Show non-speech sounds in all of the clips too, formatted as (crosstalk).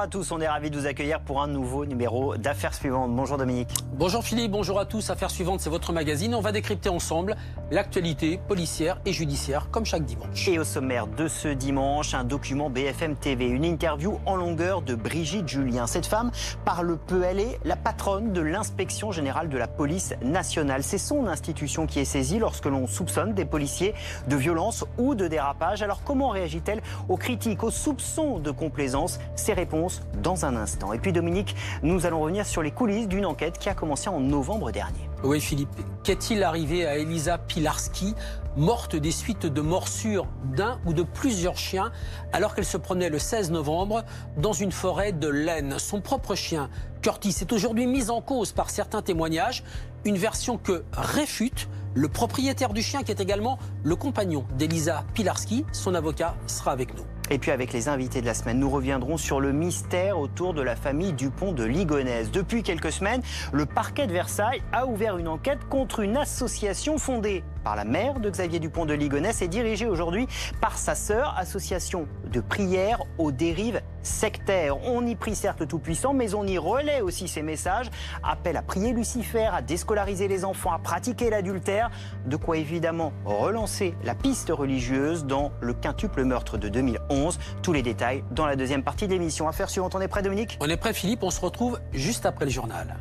Bonjour à tous, on est ravis de vous accueillir pour un nouveau numéro d'Affaires suivantes. Bonjour Dominique. Bonjour Philippe, bonjour à tous. Affaires suivantes, c'est votre magazine. On va décrypter ensemble l'actualité policière et judiciaire, comme chaque dimanche. Et au sommaire de ce dimanche, un document BFM TV, une interview en longueur de Brigitte Julien. Cette femme parle peu, elle est la patronne de l'inspection générale de la police nationale. C'est son institution qui est saisie lorsque l'on soupçonne des policiers de violence ou de dérapage. Alors comment réagit-elle aux critiques, aux soupçons de complaisance Ses réponses dans un instant. Et puis Dominique, nous allons revenir sur les coulisses d'une enquête qui a commencé en novembre dernier. Oui Philippe, qu'est-il arrivé à Elisa Pilarski, morte des suites de morsures d'un ou de plusieurs chiens, alors qu'elle se prenait le 16 novembre dans une forêt de laine Son propre chien, Curtis, est aujourd'hui mis en cause par certains témoignages, une version que réfute le propriétaire du chien qui est également le compagnon d'Elisa Pilarski. Son avocat sera avec nous. Et puis avec les invités de la semaine, nous reviendrons sur le mystère autour de la famille Dupont de Ligonesse. Depuis quelques semaines, le parquet de Versailles a ouvert une enquête contre une association fondée par la mère de Xavier Dupont de Ligonesse et dirigée aujourd'hui par sa sœur, association de prière aux dérives sectaires. On y prie certes Tout-Puissant, mais on y relaie aussi ses messages, appel à prier Lucifer, à déscolariser les enfants, à pratiquer l'adultère, de quoi évidemment relancer la piste religieuse dans le quintuple meurtre de 2011 tous les détails dans la deuxième partie de l'émission. Affaire suivante, on est prêt Dominique On est prêt Philippe, on se retrouve juste après le journal.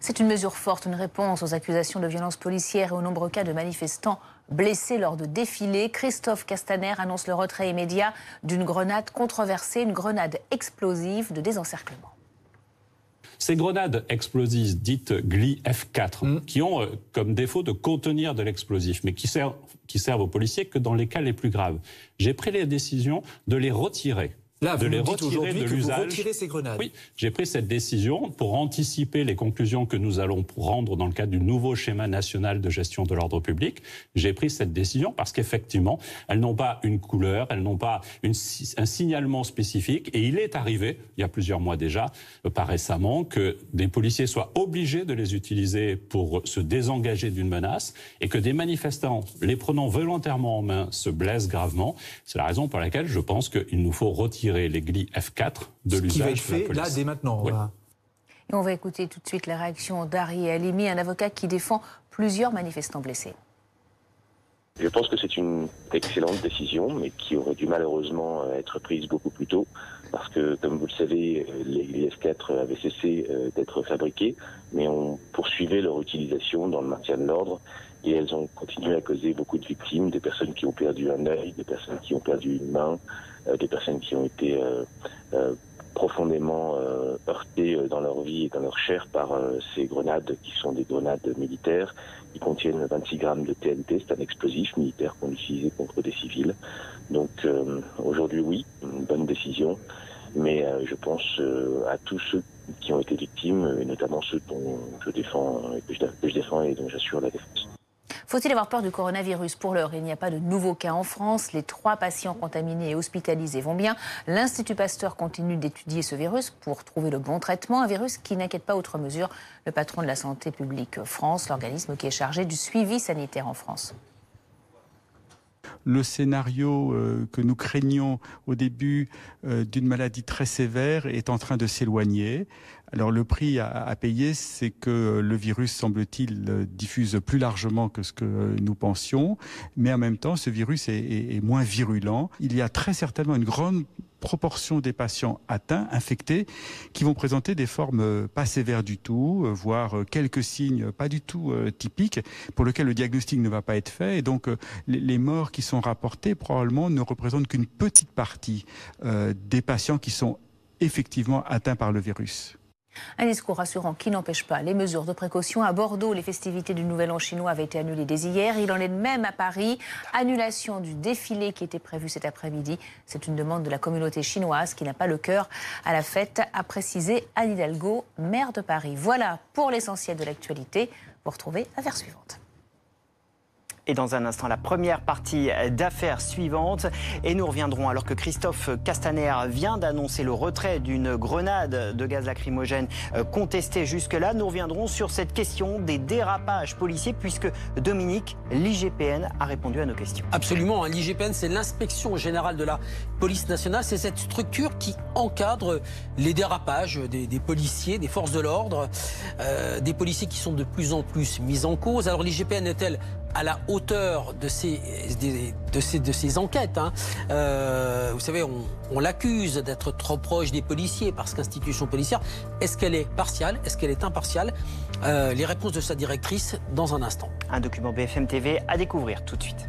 C'est une mesure forte, une réponse aux accusations de violences policières et aux nombreux cas de manifestants blessés lors de défilés. Christophe Castaner annonce le retrait immédiat d'une grenade controversée, une grenade explosive de désencerclement. Ces grenades explosives dites GLI F4, mm. qui ont euh, comme défaut de contenir de l'explosif, mais qui servent, qui servent aux policiers que dans les cas les plus graves, j'ai pris la décision de les retirer Là, de les retirer de l'usage. Oui, j'ai pris cette décision pour anticiper les conclusions que nous allons rendre dans le cadre du nouveau schéma national de gestion de l'ordre public. J'ai pris cette décision parce qu'effectivement, elles n'ont pas une couleur, elles n'ont pas une, un signalement spécifique. Et il est arrivé, il y a plusieurs mois déjà, euh, pas récemment, que des policiers soient obligés de les utiliser pour se désengager d'une menace et que des manifestants, les prenant volontairement en main, se blessent gravement. C'est la raison pour laquelle je pense qu'il nous faut retirer l'église F4 de l'usage. qui va être fait là dès maintenant. Et on va écouter tout de suite la réaction d'Ari Alimi, un avocat qui défend plusieurs manifestants blessés. Je pense que c'est une excellente décision, mais qui aurait dû malheureusement être prise beaucoup plus tôt, parce que, comme vous le savez, les F4 avaient cessé euh, d'être fabriqués, mais on poursuivait leur utilisation dans le maintien de l'ordre, et elles ont continué à causer beaucoup de victimes, des personnes qui ont perdu un œil, des personnes qui ont perdu une main, euh, des personnes qui ont été euh, euh, profondément euh, dans leur vie et dans leur chair par ces grenades qui sont des grenades militaires qui contiennent 26 grammes de TNT, c'est un explosif militaire qu'on utilisait contre des civils. Donc aujourd'hui oui, une bonne décision, mais je pense à tous ceux qui ont été victimes, et notamment ceux dont je défends, et que je défends et dont j'assure la défense. Faut-il avoir peur du coronavirus Pour l'heure, il n'y a pas de nouveaux cas en France. Les trois patients contaminés et hospitalisés vont bien. L'Institut Pasteur continue d'étudier ce virus pour trouver le bon traitement. Un virus qui n'inquiète pas outre mesure le patron de la Santé publique France, l'organisme qui est chargé du suivi sanitaire en France le scénario euh, que nous craignions au début euh, d'une maladie très sévère est en train de s'éloigner. Alors le prix à, payer, c'est que le virus, semble-t-il, euh, diffuse plus largement que ce que nous pensions, mais en même temps, ce virus est, moins virulent. Il y a très certainement une grande proportion des patients atteints, infectés, qui vont présenter des formes euh, pas sévères du tout, euh, voire quelques signes pas du tout typiques, pour lesquels le diagnostic ne va pas être fait. Et donc, les morts qui sont rapportées probablement ne représentent qu'une petite partie des patients qui sont effectivement atteints par le virus. Un discours rassurant qui n'empêche pas les mesures de précaution. À Bordeaux, les festivités du Nouvel An chinois avaient été annulées dès hier. Il en est de même à Paris. Annulation du défilé qui était prévu cet après-midi. C'est une demande de la communauté chinoise qui n'a pas le cœur à la fête, a précisé Anne Hidalgo, maire de Paris. Voilà pour l'essentiel de l'actualité. Vous retrouvez l'affaire vers suivante et dans un instant la première partie d'affaires suivante. Et nous reviendrons alors que Christophe Castaner vient d'annoncer le retrait d'une grenade de gaz lacrymogène euh, contestée jusque-là. Nous reviendrons sur cette question des dérapages policiers puisque Dominique, l'IGPN, a répondu à nos questions. Absolument, hein. l'IGPN, c'est l'inspection générale de la police nationale. C'est cette structure qui encadre les dérapages des, policiers, des forces de l'ordre, euh, des policiers qui sont de plus en plus mis en cause. Alors l'IGPN est-elle à la auteur de ces, de de ces enquêtes, hein. euh, vous savez, on, l'accuse d'être trop proche des policiers parce qu'institution policière, est-ce qu'elle est partiale Est-ce qu'elle est impartiale euh, Les réponses de sa directrice dans un instant. Un document BFM TV à découvrir tout de suite.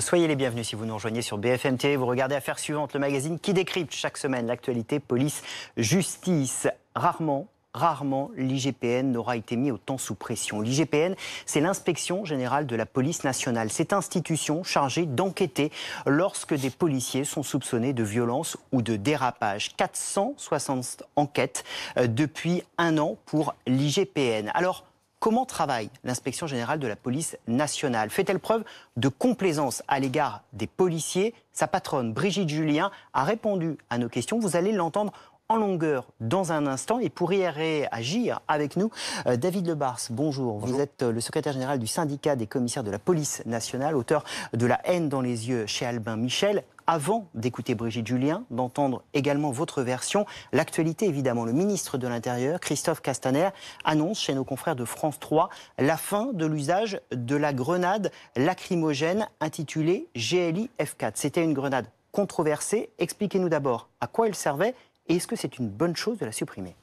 Soyez les bienvenus si vous nous rejoignez sur BFM TV. Vous regardez Affaires suivantes, le magazine qui décrypte chaque semaine l'actualité police, justice. Rarement rarement l'IGPN n'aura été mis autant sous pression. L'IGPN, c'est l'inspection générale de la police nationale, cette institution chargée d'enquêter lorsque des policiers sont soupçonnés de violence ou de dérapage. 460 enquêtes euh, depuis un an pour l'IGPN. Alors, Comment travaille l'inspection générale de la police nationale Fait-elle preuve de complaisance à l'égard des policiers Sa patronne, Brigitte Julien, a répondu à nos questions. Vous allez l'entendre en longueur dans un instant. Et pour y réagir avec nous, euh, David Lebars, bonjour. Vous êtes euh, le secrétaire général du syndicat des commissaires de la police nationale, auteur de La haine dans les yeux chez Albin Michel. Avant d'écouter Brigitte Julien, d'entendre également votre version, l'actualité évidemment, le ministre de l'Intérieur, Christophe Castaner, annonce chez nos confrères de France 3 la fin de l'usage de la grenade lacrymogène intitulée GLI F4. C'était une grenade controversée. Expliquez-nous d'abord à quoi elle servait est-ce que c'est une bonne chose de la supprimer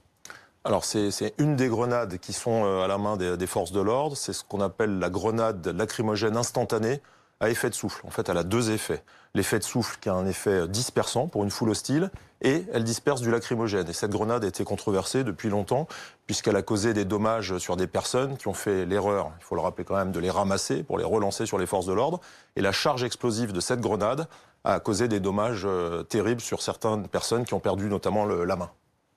alors c'est une des grenades qui sont euh, à la main des, des forces de l'ordre, c'est ce qu'on appelle la grenade lacrymogène instantanée à effet de souffle. En fait, elle a deux effets. L'effet de souffle qui a un effet euh, dispersant pour une foule hostile et elle disperse du lacrymogène. Et cette grenade a été controversée depuis longtemps puisqu'elle a causé des dommages sur des personnes qui ont fait l'erreur, il faut le rappeler quand même, de les ramasser pour les relancer sur les forces de l'ordre. Et la charge explosive de cette grenade à causer des dommages euh, terribles sur certaines personnes qui ont perdu notamment la main.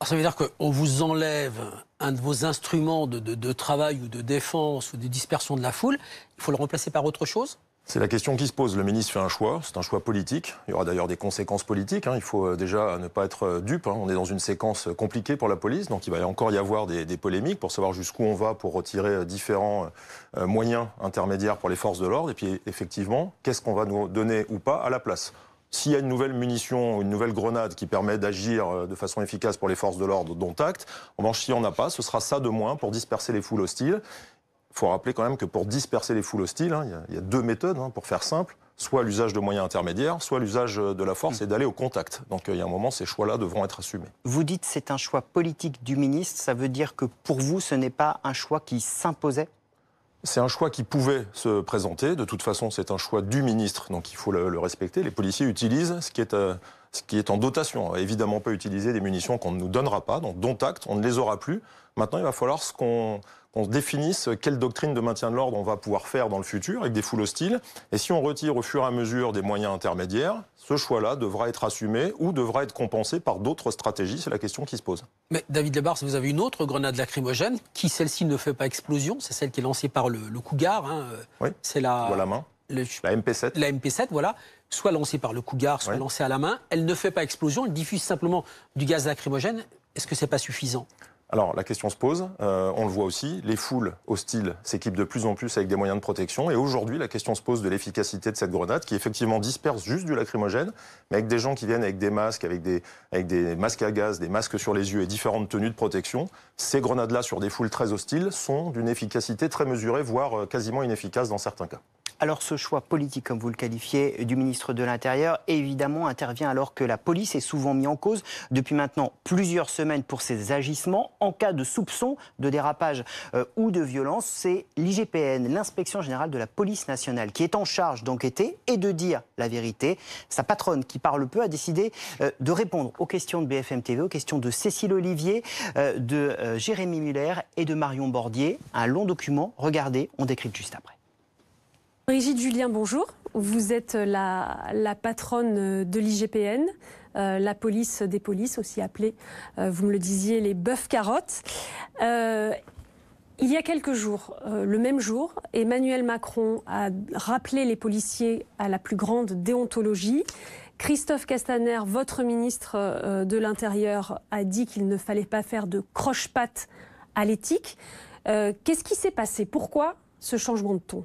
Ça veut dire qu'on vous enlève un de vos instruments de travail ou de défense ou de dispersion de la foule, il faut le remplacer par autre chose c'est la question qui se pose. Le ministre fait un choix, c'est un choix politique. Il y aura d'ailleurs des conséquences politiques. Hein. Il faut euh, déjà euh, ne pas être euh, dupe. Hein. On est dans une séquence compliquée pour la police, donc il va encore y avoir des, polémiques pour savoir jusqu'où on va pour retirer différents moyens intermédiaires pour les forces de l'ordre. Et puis effectivement, qu'est-ce qu'on va nous donner ou pas à la place s'il y a une nouvelle munition, une nouvelle grenade qui permet d'agir de façon efficace pour les forces de l'ordre, dont acte, en revanche, si on en a pas, ce sera ça de moins pour disperser les foules hostiles. Il faut rappeler quand même que pour disperser les foules hostiles, hein, il, y a, deux méthodes, hein, pour faire simple, soit l'usage de moyens intermédiaires, soit l'usage de la force et d'aller au contact. Donc euh, il y a un moment, ces choix-là devront être assumés. Vous dites c'est un choix politique du ministre, ça veut dire que pour vous, ce n'est pas un choix qui s'imposait c'est un choix qui pouvait se présenter. De toute façon, c'est un choix du ministre, donc il faut le, respecter. Les policiers utilisent ce qui est euh, ce qui est en dotation. On va évidemment pas utiliser des munitions qu'on ne nous donnera pas, donc dont acte, on ne les aura plus. Maintenant, il va falloir ce qu'on définisse quelle doctrine de maintien de l'ordre on va pouvoir faire dans le futur avec des foules hostiles. Et si on retire au fur et à mesure des moyens intermédiaires, ce choix-là devra être assumé ou devra être compensé par d'autres stratégies. C'est la question qui se pose. Mais David si vous avez une autre grenade lacrymogène qui, celle-ci, ne fait pas explosion. C'est celle qui est lancée par le, Cougar. Hein. Oui. C'est la... la main. la MP7. La MP7, voilà soit lancée par le cougar, soit lancée à la main. Elle ne fait pas explosion, elle diffuse simplement du gaz lacrymogène. Est-ce que n'est pas suffisant alors la question se pose, euh, on le voit aussi, les foules hostiles s'équipent de plus en plus avec des moyens de protection et aujourd'hui la question se pose de l'efficacité de cette grenade qui effectivement disperse juste du lacrymogène mais avec des gens qui viennent avec des masques, avec des, avec des masques à gaz, des masques sur les yeux et différentes tenues de protection. Ces grenades-là sur des foules très hostiles sont d'une efficacité très mesurée, voire euh, quasiment inefficace dans certains cas. Alors ce choix politique, comme vous le qualifiez, du ministre de l'Intérieur, évidemment intervient alors que la police est souvent mise en cause depuis maintenant plusieurs semaines pour ses agissements en cas de soupçon de dérapage euh, ou de violence, c'est l'IGPN, l'inspection générale de la police nationale, qui est en charge d'enquêter et de dire la vérité. Sa patronne, qui parle peu, a décidé euh, de répondre aux questions de BFM TV, aux questions de Cécile Olivier, euh, de Jérémy Muller et de Marion Bordier. Un long document, regardez, on décrypte juste après. Brigitte Julien, bonjour. Vous êtes la patronne de l'IGPN. Euh, la police des polices, aussi appelée, euh, vous me le disiez, les bœufs carottes. Euh, il y a quelques jours, le même jour, Emmanuel Macron a rappelé les policiers à la plus grande déontologie. Christophe Castaner, votre ministre de l'Intérieur, a dit qu'il ne fallait pas faire de croche-pattes à l'éthique. Qu'est-ce qui s'est passé Pourquoi ce changement de ton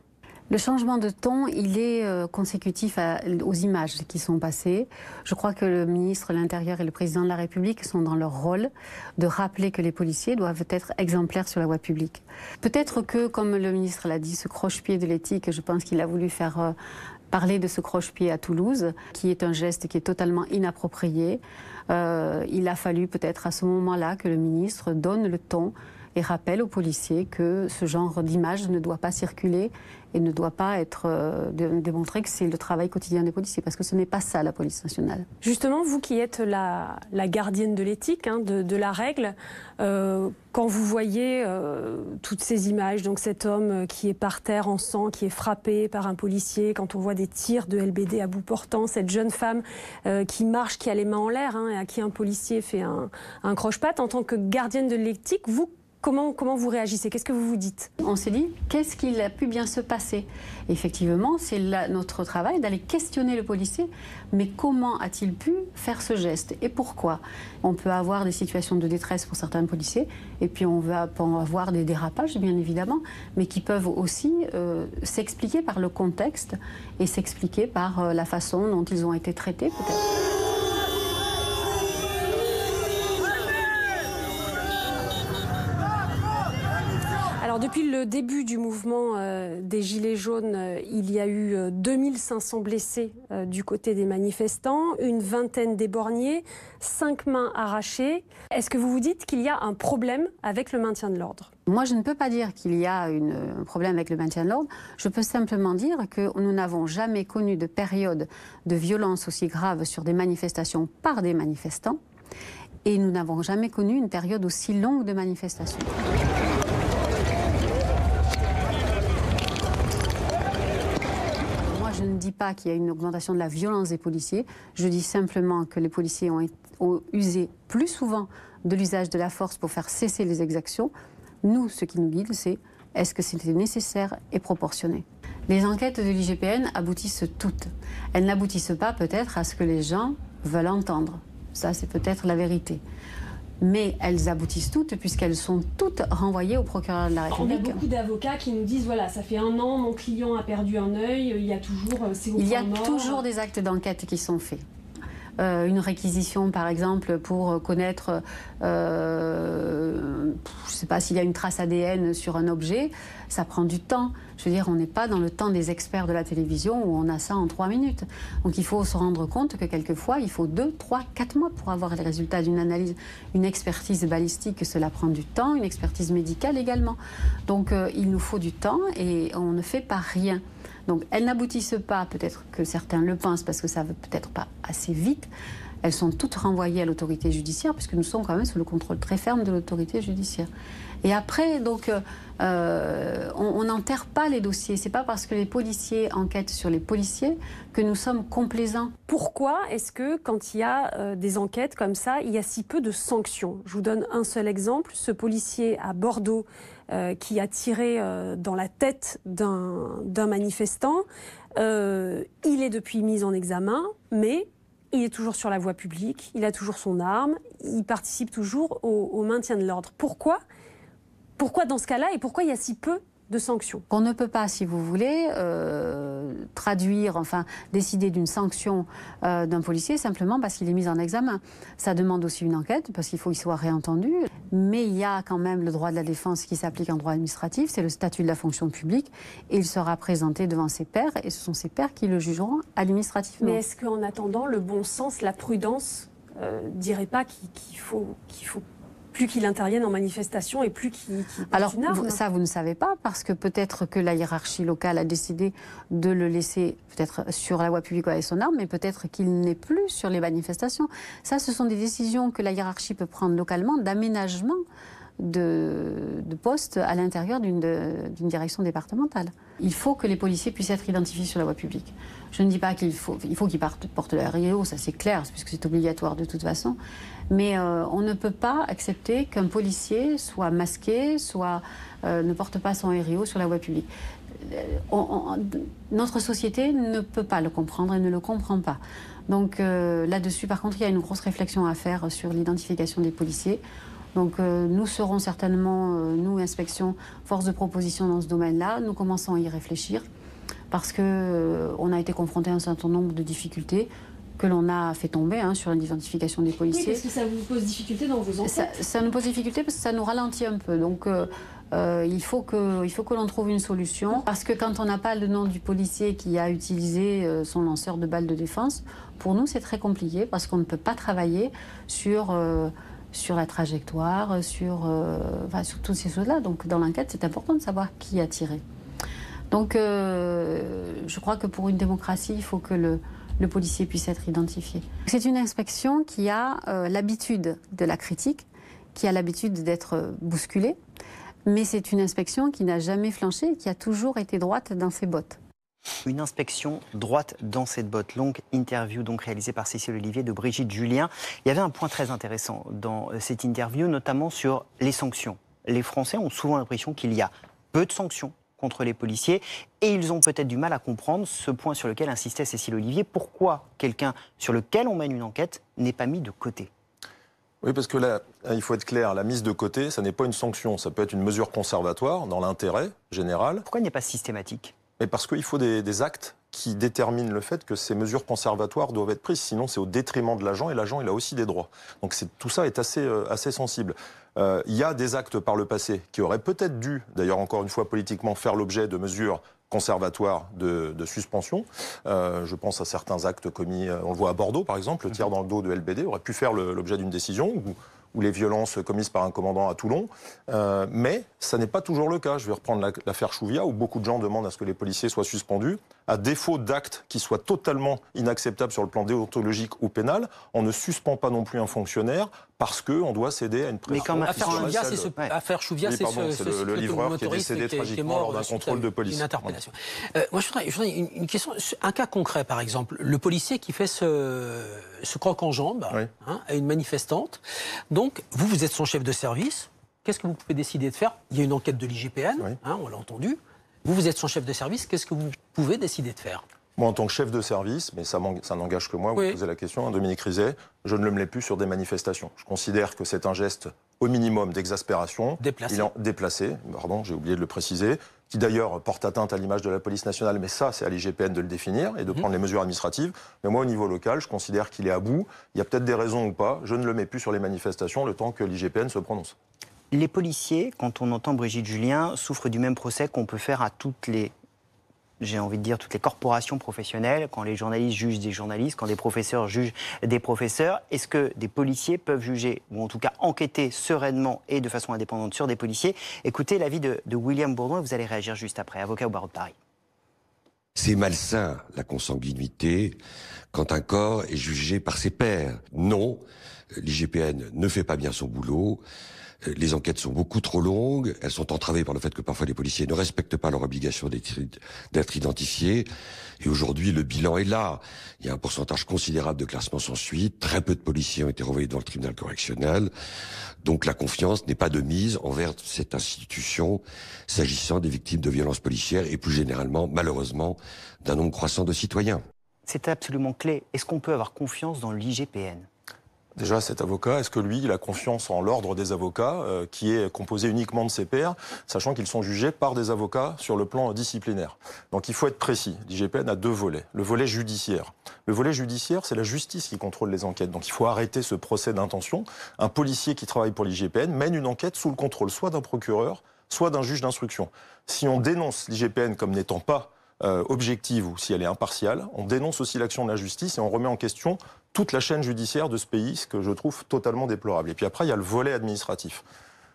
le changement de ton, il est euh, consécutif aux images qui sont passées. Je crois que le ministre de l'Intérieur et le président de la République sont dans leur rôle de rappeler que les policiers doivent être exemplaires sur la voie publique. Peut-être que, comme le ministre l'a dit, ce croche-pied de l'éthique, je pense qu'il a voulu faire euh, parler de ce croche-pied à Toulouse, qui est un geste qui est totalement inapproprié. Euh, il a fallu peut-être à ce moment-là que le ministre donne le ton et rappelle aux policiers que ce genre d'image ne doit pas circuler et ne doit pas être euh, démontré que c'est le travail quotidien des policiers, parce que ce n'est pas ça la police nationale. Justement, vous qui êtes la, la gardienne de l'éthique, hein, de, la règle, euh, quand vous voyez euh, toutes ces images, donc cet homme qui est par terre en sang, qui est frappé par un policier, quand on voit des tirs de LBD à bout portant, cette jeune femme qui marche, qui a les mains en l'air, hein, et à qui un policier fait un, un croche-patte, en tant que gardienne de l'éthique, vous, Comment, vous réagissez Qu'est-ce que vous vous dites On s'est dit, qu'est-ce qu'il a pu bien se passer Effectivement, c'est notre travail d'aller questionner le policier, mais comment a-t-il pu faire ce geste et pourquoi On peut avoir des situations de détresse pour certains policiers, et puis on va avoir des dérapages, bien évidemment, mais qui peuvent aussi euh, s'expliquer par le contexte et s'expliquer par euh, la façon dont ils ont été traités, peut-être. Depuis le début du mouvement euh, des Gilets jaunes, euh, il y a eu 2500 euh, blessés du côté des manifestants, une vingtaine d'éborgnés, cinq mains arrachées. Est-ce que vous vous dites qu'il y a un problème avec le maintien de l'ordre Moi, je ne peux pas dire qu'il y a une, un problème avec le maintien de l'ordre. Je peux simplement dire que nous n'avons jamais connu de période de violence aussi grave sur des manifestations par des manifestants. Et nous n'avons jamais connu une période aussi longue de manifestations. pas qu'il y a une augmentation de la violence des policiers. Je dis simplement que les policiers ont, ont usé plus souvent de l'usage de la force pour faire cesser les exactions. Nous, ce qui nous guide, c'est est-ce que c'était nécessaire et proportionné Les enquêtes de l'IGPN aboutissent toutes. Elles n'aboutissent pas peut-être à ce que les gens veulent entendre. Ça, c'est peut-être la vérité mais elles aboutissent toutes puisqu'elles sont toutes renvoyées au procureur de la République. On a beaucoup d'avocats qui nous disent voilà, ça fait un an, mon client a perdu un œil, il y a toujours euh, Il y a toujours des actes d'enquête qui sont faits. Euh, une réquisition, par exemple, pour connaître, euh, je ne sais pas s'il y a une trace ADN sur un objet, ça prend du temps. Je veux dire, on n'est pas dans le temps des experts de la télévision où on a ça en trois minutes. Donc il faut se rendre compte que quelquefois, il faut deux, trois, quatre mois pour avoir les résultats d'une analyse, une expertise balistique, cela prend du temps, une expertise médicale également. Donc euh, il nous faut du temps et on ne fait pas rien. Donc elles n'aboutissent pas, peut-être que certains le pensent parce que ça ne veut peut-être pas assez vite. Elles sont toutes renvoyées à l'autorité judiciaire puisque nous sommes quand même sous le contrôle très ferme de l'autorité judiciaire. Et après, donc, euh, euh, on n'enterre pas les dossiers. C'est pas parce que les policiers enquêtent sur les policiers que nous sommes complaisants. Pourquoi est-ce que quand il y a euh, des enquêtes comme ça, il y a si peu de sanctions Je vous donne un seul exemple. Ce policier à Bordeaux euh, qui a tiré dans la tête d'un manifestant, il est depuis mis en examen, mais il est toujours sur la voie publique, il a toujours son arme, il participe toujours au maintien de l'ordre. Pourquoi pourquoi dans ce cas-là et pourquoi il y a si peu de sanctions Qu'on ne peut pas, si vous voulez, euh, traduire, enfin, décider d'une sanction euh, d'un policier simplement parce qu'il est mis en examen. Ça demande aussi une enquête parce qu'il faut qu'il soit réentendu. Mais il y a quand même le droit de la défense qui s'applique en droit administratif, c'est le statut de la fonction publique, et il sera présenté devant ses pairs, et ce sont ses pairs qui le jugeront administrativement. Mais est-ce qu'en attendant, le bon sens, la prudence, euh, dirait pas qu'il faut, qu'il faut plus qu'il intervienne en manifestation et plus qu'il. Qu Alors, une ça, vous ne savez pas, parce que peut-être que la hiérarchie locale a décidé de le laisser, peut-être sur la voie publique avec son arme, mais peut-être qu'il n'est plus sur les manifestations. Ça, ce sont des décisions que la hiérarchie peut prendre localement d'aménagement de, poste postes à l'intérieur d'une direction départementale. Il faut que les policiers puissent être identifiés sur la voie publique. Je ne dis pas qu'il faut, il faut qu'ils portent leur RIO, ça c'est clair, puisque c'est obligatoire de toute façon. Mais euh, on ne peut pas accepter qu'un policier soit masqué, soit euh, ne porte pas son RIO sur la voie publique. Euh, notre société ne peut pas le comprendre et ne le comprend pas. Donc là-dessus, par contre, il y a une grosse réflexion à faire sur l'identification des policiers. Donc euh, nous serons certainement, euh, nous, inspection, force de proposition dans ce domaine-là. Nous commençons à y réfléchir parce que euh, on a été confronté à un certain nombre de difficultés que l'on a fait tomber hein, sur l'identification des policiers. Oui, ce que ça vous pose difficulté dans vos enquêtes ça, nous pose difficulté parce que ça nous ralentit un peu. Donc il faut que, l'on trouve une solution parce que quand on n'a pas le nom du policier qui a utilisé son lanceur de balles de défense, pour nous c'est très compliqué parce qu'on ne peut pas travailler sur sur la trajectoire, sur, euh, sur toutes ces choses-là. Donc dans l'enquête, c'est important de savoir qui a tiré. Donc euh, je crois que pour une démocratie, il faut que le, policier puisse être identifié. C'est une inspection qui a euh, l'habitude de la critique, qui a l'habitude d'être bousculée, mais c'est une inspection qui n'a jamais flanché, qui a toujours été droite dans ses bottes. Une inspection droite dans cette botte. Longue interview donc réalisée par Cécile Olivier de Brigitte Julien. Il y avait un point très intéressant dans cette interview, notamment sur les sanctions. Les Français ont souvent l'impression qu'il y a peu de sanctions contre les policiers et ils ont peut-être du mal à comprendre ce point sur lequel insistait Cécile Olivier. Pourquoi quelqu'un sur lequel on mène une enquête n'est pas mis de côté oui, parce que là, hein, il faut être clair, la mise de côté, ça n'est pas une sanction, ça peut être une mesure conservatoire dans l'intérêt général. Pourquoi il n'est pas systématique mais parce qu'il faut des, actes qui déterminent le fait que ces mesures conservatoires doivent être prises. Sinon, c'est au détriment de l'agent et l'agent, il a aussi des droits. Donc tout ça est assez, euh, assez sensible. Euh, il y a des actes par le passé qui auraient peut-être dû, d'ailleurs encore une fois politiquement, faire l'objet de mesures conservatoires de, suspension. Euh, je pense à certains actes commis, on le voit à Bordeaux par exemple, le tir mhm. dans le dos de LBD aurait pu faire l'objet d'une décision ou les violences commises par un commandant à Toulon. Euh, mais ça n'est pas toujours le cas. Je vais reprendre l'affaire Chouvia, où beaucoup de gens demandent à ce que les policiers soient suspendus. À défaut d'actes qui soient totalement inacceptables sur le plan déontologique ou pénal, on ne suspend pas non plus un fonctionnaire parce qu'on doit céder à une pression. Mais affaire c'est ce, Chouvia, c'est le, livreur qui est décédé tragiquement lors d'un contrôle de police. Une interpellation. Euh, moi, je voudrais, une, question, un cas concret, par exemple, le policier qui fait ce, ce croc en jambe hein, à une manifestante. Donc, vous, vous êtes son chef de service. Qu'est-ce que vous pouvez décider de faire Il y a une enquête de l'IGPN, hein, on l'a entendu. Vous, vous êtes son chef de service. Qu'est-ce que vous pouvez décider de faire moi, en tant que chef de service, mais ça, n'engage que moi, vous posez la question hein, Dominique Rizet, je ne le mets plus sur des manifestations. Je considère que c'est un geste au minimum d'exaspération. Déplacé. déplacé, pardon, j'ai oublié de le préciser, qui d'ailleurs porte atteinte à l'image de la police nationale, mais ça, c'est à l'IGPN de le définir et de mhm. prendre les mesures administratives. Mais moi, au niveau local, je considère qu'il est à bout. Il y a peut-être des raisons ou pas. Je ne le mets plus sur les manifestations le temps que l'IGPN se prononce. Les policiers, quand on entend Brigitte Julien, souffrent du même procès qu'on peut faire à toutes les j'ai envie de dire, toutes les corporations professionnelles, quand les journalistes jugent des journalistes, quand des professeurs jugent des professeurs, est-ce que des policiers peuvent juger, ou en tout cas enquêter sereinement et de façon indépendante sur des policiers Écoutez l'avis de, William Bourdon, vous allez réagir juste après, avocat au barreau de Paris. C'est malsain, la consanguinité, quand un corps est jugé par ses pairs. Non, l'IGPN ne fait pas bien son boulot. Euh, les enquêtes sont beaucoup trop longues, elles sont entravées par le fait que parfois les policiers ne respectent pas leur obligation d'être identifiés. Et aujourd'hui, le bilan est là. Il y a un pourcentage considérable de classements sans suite, très peu de policiers ont été renvoyés devant le tribunal correctionnel. Donc la confiance n'est pas de mise envers cette institution s'agissant des victimes de violences policières et plus généralement, malheureusement, d'un nombre croissant de citoyens. C'est absolument clé. Est-ce qu'on peut avoir confiance dans l'IGPN Déjà, cet avocat, est-ce que lui, il a confiance en l'ordre des avocats, euh, qui est composé uniquement de ses pairs, sachant qu'ils sont jugés par des avocats sur le plan disciplinaire Donc il faut être précis. L'IGPN a deux volets. Le volet judiciaire. Le volet judiciaire, c'est la justice qui contrôle les enquêtes. Donc il faut arrêter ce procès d'intention. Un policier qui travaille pour l'IGPN mène une enquête sous le contrôle soit d'un procureur, soit d'un juge d'instruction. Si on dénonce l'IGPN comme n'étant pas euh, objective ou si elle est impartiale, on dénonce aussi l'action de la justice et on remet en question toute la chaîne judiciaire de ce pays, ce que je trouve totalement déplorable. Et puis après, il y a le volet administratif.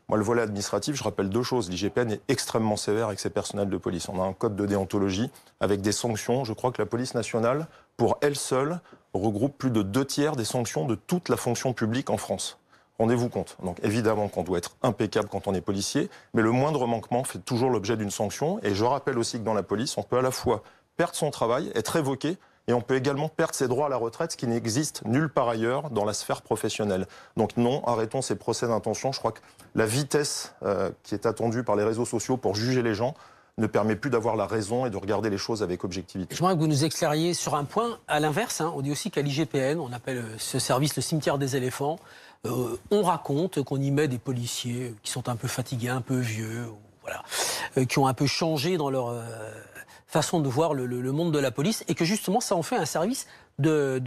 Moi, le volet administratif, je rappelle deux choses. L'IGPN est extrêmement sévère avec ses personnels de police. On a un code de déontologie avec des sanctions. Je crois que la police nationale, pour elle seule, regroupe plus de deux tiers des sanctions de toute la fonction publique en France. Rendez-vous compte. Donc évidemment qu'on doit être impeccable quand on est policier, mais le moindre manquement fait toujours l'objet d'une sanction. Et je rappelle aussi que dans la police, on peut à la fois perdre son travail, être évoqué, et on peut également perdre ses droits à la retraite, ce qui n'existe nulle part ailleurs dans la sphère professionnelle. Donc non, arrêtons ces procès d'intention. Je crois que la vitesse euh, qui est attendue par les réseaux sociaux pour juger les gens ne permet plus d'avoir la raison et de regarder les choses avec objectivité. Je voudrais que vous nous éclairiez sur un point à l'inverse. Hein. on dit aussi qu'à l'IGPN, on appelle euh, ce service le cimetière des éléphants, euh, on raconte qu'on y met des policiers qui sont un peu fatigués, un peu vieux, voilà, qui ont un peu changé dans leur façon de voir le, monde de la police et que justement ça en fait un service de...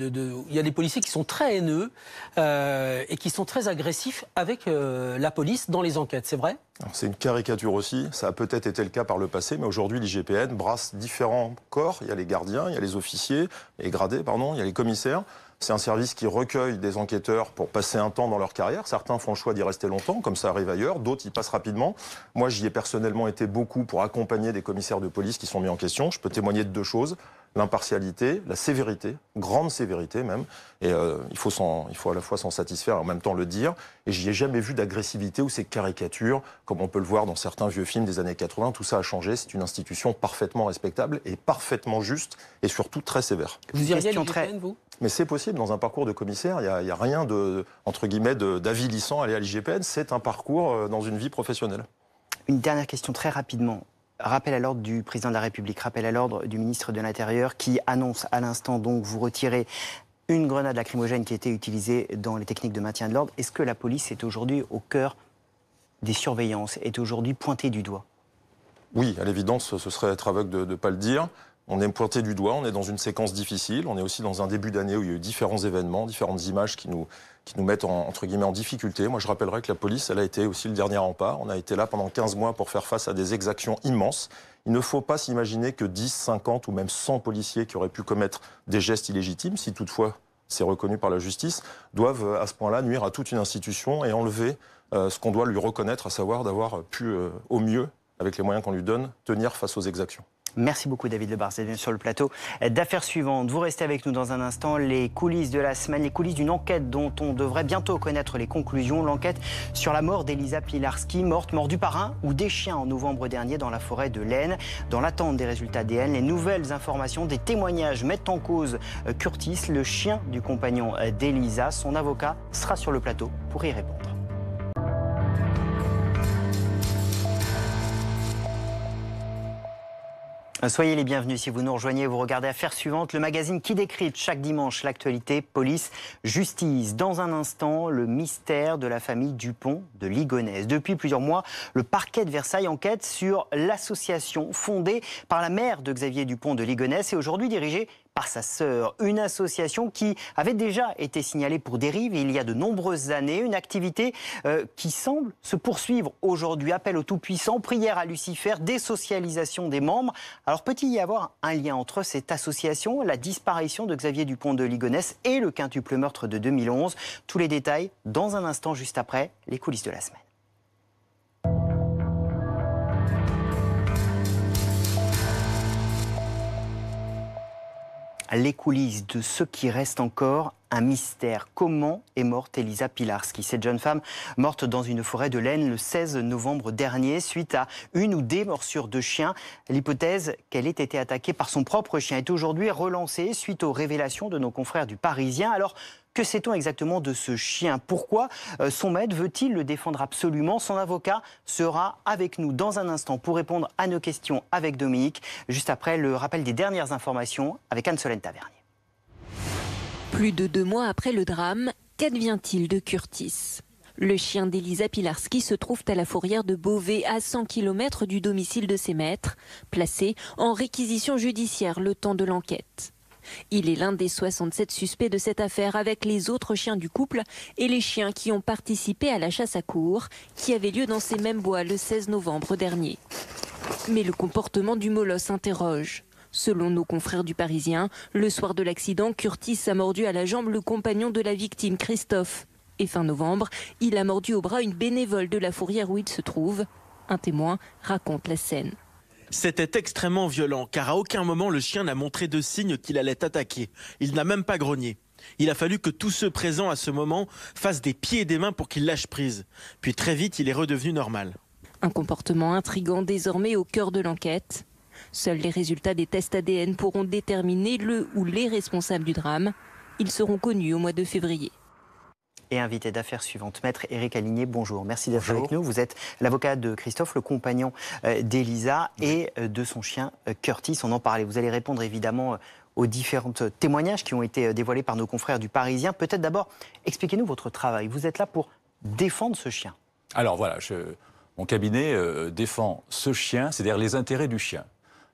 Il y a des policiers qui sont très haineux euh, et qui sont très agressifs avec euh, la police dans les enquêtes, c'est vrai C'est une caricature aussi, ça a peut-être été le cas par le passé, mais aujourd'hui l'IGPN brasse différents corps, il y a les gardiens, il y a les officiers, les gradés, pardon, il y a les commissaires. C'est un service qui recueille des enquêteurs pour passer un temps dans leur carrière. Certains font le choix d'y rester longtemps, comme ça arrive ailleurs. D'autres y passent rapidement. Moi, j'y ai personnellement été beaucoup pour accompagner des commissaires de police qui sont mis en question. Je peux témoigner de deux choses l'impartialité, la sévérité, grande sévérité même. Et euh, il, faut il faut à la fois s'en satisfaire et en même temps le dire. Et j'y ai jamais vu d'agressivité ou ces caricatures, comme on peut le voir dans certains vieux films des années 80. Tout ça a changé. C'est une institution parfaitement respectable et parfaitement juste et surtout très sévère. Vous iriez à très. vous mais c'est possible, dans un parcours de commissaire, il n'y a, rien de, entre guillemets, d'avilissant à aller à l'IGPN, c'est un parcours euh, dans une vie professionnelle. Une dernière question très rapidement. Rappel à l'ordre du président de la République, rappel à l'ordre du ministre de l'Intérieur qui annonce à l'instant donc vous retirez une grenade lacrymogène qui était utilisée dans les techniques de maintien de l'ordre. Est-ce que la police est aujourd'hui au cœur des surveillances, est aujourd'hui pointée du doigt Oui, à l'évidence, ce serait être aveugle de ne pas le dire. On est pointé du doigt, on est dans une séquence difficile, on est aussi dans un début d'année où il y a eu différents événements, différentes images qui nous, qui nous mettent en, entre guillemets en difficulté. Moi, je rappellerai que la police, elle a été aussi le dernier rempart. On a été là pendant 15 mois pour faire face à des exactions immenses. Il ne faut pas s'imaginer que 10, 50 ou même 100 policiers qui auraient pu commettre des gestes illégitimes, si toutefois c'est reconnu par la justice, doivent euh, à ce point-là nuire à toute une institution et enlever euh, ce qu'on doit lui reconnaître, à savoir d'avoir pu euh, au mieux, avec les moyens qu'on lui donne, tenir face aux exactions. Merci beaucoup David Lebar, c'est bien sur le plateau d'affaires suivantes. Vous restez avec nous dans un instant, les coulisses de la semaine, les coulisses d'une enquête dont on devrait bientôt connaître les conclusions, l'enquête sur la mort d'Elisa Pilarski, morte mort du parrain ou des chiens en novembre dernier dans la forêt de l'Aisne. Dans l'attente des résultats d'ADN, les nouvelles informations des témoignages mettent en cause euh, Curtis, le chien du compagnon euh, d'Elisa. Son avocat sera sur le plateau pour y répondre. Soyez les bienvenus si vous nous rejoignez. Vous regardez Affaires suivantes, le magazine qui décrit chaque dimanche l'actualité, police, justice. Dans un instant, le mystère de la famille Dupont de Ligonnès. Depuis plusieurs mois, le parquet de Versailles enquête sur l'association fondée par la mère de Xavier Dupont de Ligonnès et aujourd'hui dirigée par sa sœur, une association qui avait déjà été signalée pour dérive il y a de nombreuses années, une activité euh, qui semble se poursuivre aujourd'hui. Appel au Tout-Puissant, prière à Lucifer, désocialisation des membres. Alors peut-il y avoir un lien entre cette association, la disparition de Xavier Dupont de Ligonnès et le quintuple meurtre de 2011 Tous les détails dans un instant juste après les coulisses de la semaine. les coulisses de ce qui reste encore un mystère. Comment est morte Elisa Pilarski, cette jeune femme morte dans une forêt de laine le 16 novembre dernier suite à une ou des morsures de chien L'hypothèse qu'elle ait été attaquée par son propre chien est aujourd'hui relancée suite aux révélations de nos confrères du Parisien. Alors, que sait-on exactement de ce chien Pourquoi euh, son maître veut-il le défendre absolument Son avocat sera avec nous dans un instant pour répondre à nos questions avec Dominique, juste après le rappel des dernières informations avec Anne-Solène Tavernier. Plus de deux mois après le drame, qu'advient-il de Curtis le chien d'Elisa Pilarski se trouve à la fourrière de Beauvais, à 100 km du domicile de ses maîtres, placé en réquisition judiciaire le temps de l'enquête. Il est l'un des 67 suspects de cette affaire avec les autres chiens du couple et les chiens qui ont participé à la chasse à cour qui avait lieu dans ces mêmes bois le 16 novembre dernier. Mais le comportement du molosse interroge. Selon nos confrères du Parisien, le soir de l'accident, Curtis a mordu à la jambe le compagnon de la victime, Christophe. Et fin novembre, il a mordu au bras une bénévole de la fourrière où il se trouve. Un témoin raconte la scène. C'était extrêmement violent, car à aucun moment le chien n'a montré de signe qu'il allait attaquer. Il n'a même pas grogné. Il a fallu que tous ceux présents à ce moment fassent des pieds et des mains pour qu'il lâche prise. Puis très vite, il est redevenu normal. Un comportement intrigant désormais au cœur de l'enquête. Seuls les résultats des tests ADN pourront déterminer le ou les responsables du drame. Ils seront connus au mois de février et invité d'affaires suivante. Maître Éric Aligné, bonjour. Merci d'être avec nous. Vous êtes l'avocat de Christophe, le compagnon euh, d'Elisa et euh, de son chien euh, Curtis. On en parlait. Vous allez répondre évidemment aux différents témoignages qui ont été dévoilés par nos confrères du Parisien. Peut-être d'abord, expliquez-nous votre travail. Vous êtes là pour défendre ce chien. Alors voilà, mon cabinet défend ce chien, c'est-à-dire les intérêts du chien.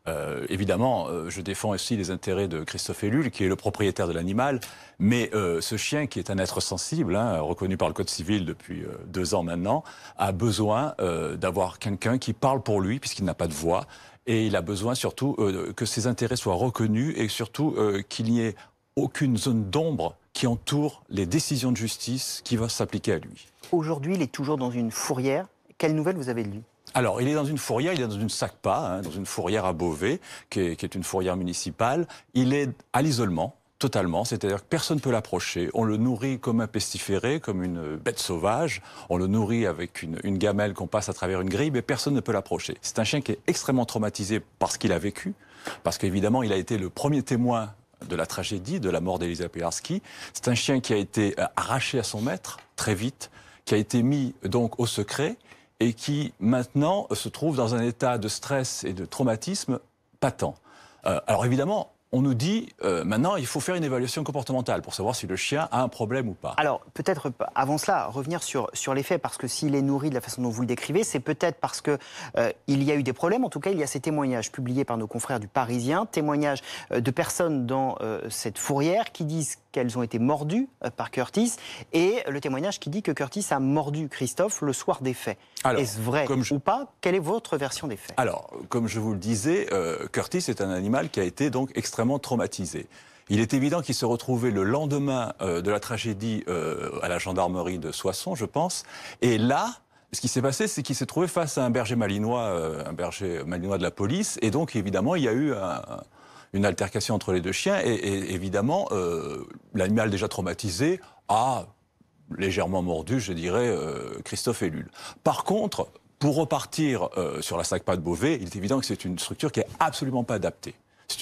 Euh, évidemment, euh, je défends aussi les intérêts de Christophe Ellul, qui est le propriétaire de l'animal, mais euh, ce chien, qui est un être sensible, hein, reconnu par le Code civil depuis deux ans maintenant, a besoin d'avoir quelqu'un qui parle pour lui, puisqu'il n'a pas de voix, et il a besoin surtout que ses intérêts soient reconnus et surtout qu'il n'y ait aucune zone d'ombre qui entoure les décisions de justice qui vont s'appliquer à lui. Aujourd'hui, il est toujours dans une fourrière. Quelles nouvelles vous avez de lui alors, il est dans une fourrière, il est dans une SACPA, hein, dans une fourrière à Beauvais, qui est, une fourrière municipale. Il est à l'isolement, totalement, c'est-à-dire que personne ne peut l'approcher. On le nourrit comme un pestiféré, comme une bête sauvage. On le nourrit avec une, gamelle qu'on passe à travers une grille, mais personne ne peut l'approcher. C'est un chien qui est extrêmement traumatisé parce qu'il a vécu, parce qu'évidemment, il a été le premier témoin de la tragédie, de la mort d'Elisa Pilarski. C'est un chien qui a été euh, arraché à son maître très vite, qui a été mis donc au secret et qui maintenant se trouve dans un état de stress et de traumatisme patent. Euh, alors évidemment, on nous dit euh, maintenant il faut faire une évaluation comportementale pour savoir si le chien a un problème ou pas. Alors peut-être avant cela revenir sur, sur les faits parce que s'il est nourri de la façon dont vous le décrivez, c'est peut-être parce que euh, il y a eu des problèmes. En tout cas, il y a ces témoignages publiés par nos confrères du Parisien, témoignages de personnes dans cette fourrière qui disent qu'elles ont été mordues euh, par Curtis et le témoignage qui dit que Curtis a mordu Christophe le soir des faits. Est-ce vrai ou pas Quelle est votre version des faits Alors, comme je vous le disais, euh, Curtis est un animal qui a été donc extrêmement traumatisé. Il est évident qu'il se retrouvait le lendemain euh, de la tragédie à la gendarmerie de Soissons, je pense. Et là, ce qui s'est passé, c'est qu'il s'est trouvé face à un berger malinois, un berger malinois de la police. Et donc, évidemment, il y a eu un, une altercation entre les deux chiens. Et, évidemment, euh, l'animal déjà traumatisé a légèrement mordu, je dirais, euh, Christophe Ellul. Par contre, pour repartir euh, sur la SACPA de Beauvais, il est évident que c'est une structure qui n'est absolument pas adaptée. C'est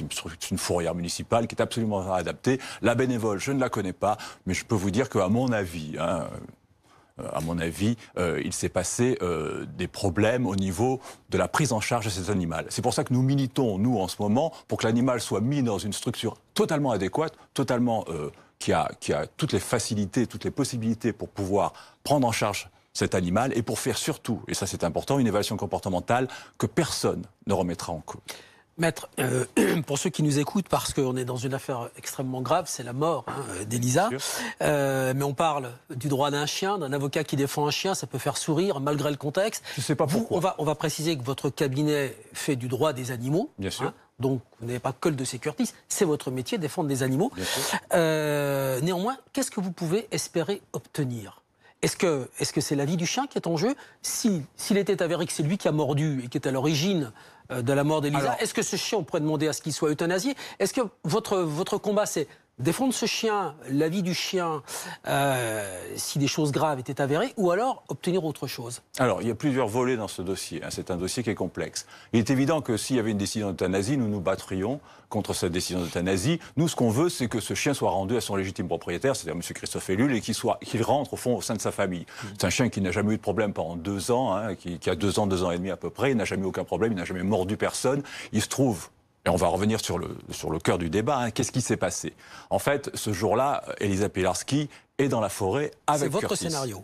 une, fourrière municipale qui est absolument pas adaptée. La bénévole, je ne la connais pas, mais je peux vous dire qu'à mon avis, hein, euh, à mon avis, euh, il s'est passé euh, des problèmes au niveau de la prise en charge de cet animal. C'est pour ça que nous militons, nous, en ce moment, pour que l'animal soit mis dans une structure totalement adéquate, totalement... Qui a, qui a, toutes les facilités, toutes les possibilités pour pouvoir prendre en charge cet animal et pour faire surtout, et ça c'est important, une évaluation comportementale que personne ne remettra en cause. Maître, euh, (clears throat) pour ceux qui nous écoutent, parce qu'on est dans une affaire extrêmement grave, c'est la mort hein, d'Elisa. Euh, mais on parle du droit d'un chien, d'un avocat qui défend un chien, ça peut faire sourire malgré le contexte. Je sais pas pourquoi. on, va, préciser que votre cabinet fait du droit des animaux. Bien sûr. Hein, donc vous n'avez pas que le de sécurité, c'est votre métier, défendre des animaux. Euh, néanmoins, qu'est-ce que vous pouvez espérer obtenir est-ce que c'est la vie du chien qui est en jeu S'il était avéré que c'est lui qui a mordu et qui est à l'origine de la mort d'Elisa. Est-ce que ce chien, on pourrait demander à ce qu'il soit euthanasié Est-ce que votre, votre combat, c'est défendre ce chien, la vie du chien, euh, si des choses graves étaient avérées, ou alors obtenir autre chose Alors, il y a plusieurs volets dans ce dossier. Hein. C'est un dossier qui est complexe. Il est évident que s'il y avait une décision d'euthanasie, nous nous battrions contre cette décision d'euthanasie. Nous, ce qu'on veut, c'est que ce chien soit rendu à son légitime propriétaire, c'est-à-dire M. Christophe Ellul, et qu'il rentre, au fond, au sein de sa famille. C'est un chien qui n'a jamais eu de problème pendant deux ans, hein, qui, qui a deux ans, deux ans et demi à peu près, il n'a jamais eu aucun problème, il n'a jamais mordu personne. Il se trouve et on va revenir sur le, sur le cœur du débat. Hein. Qu'est-ce qui s'est passé En fait, ce jour-là, Elisa Pilarski est dans la forêt avec C'est votre scénario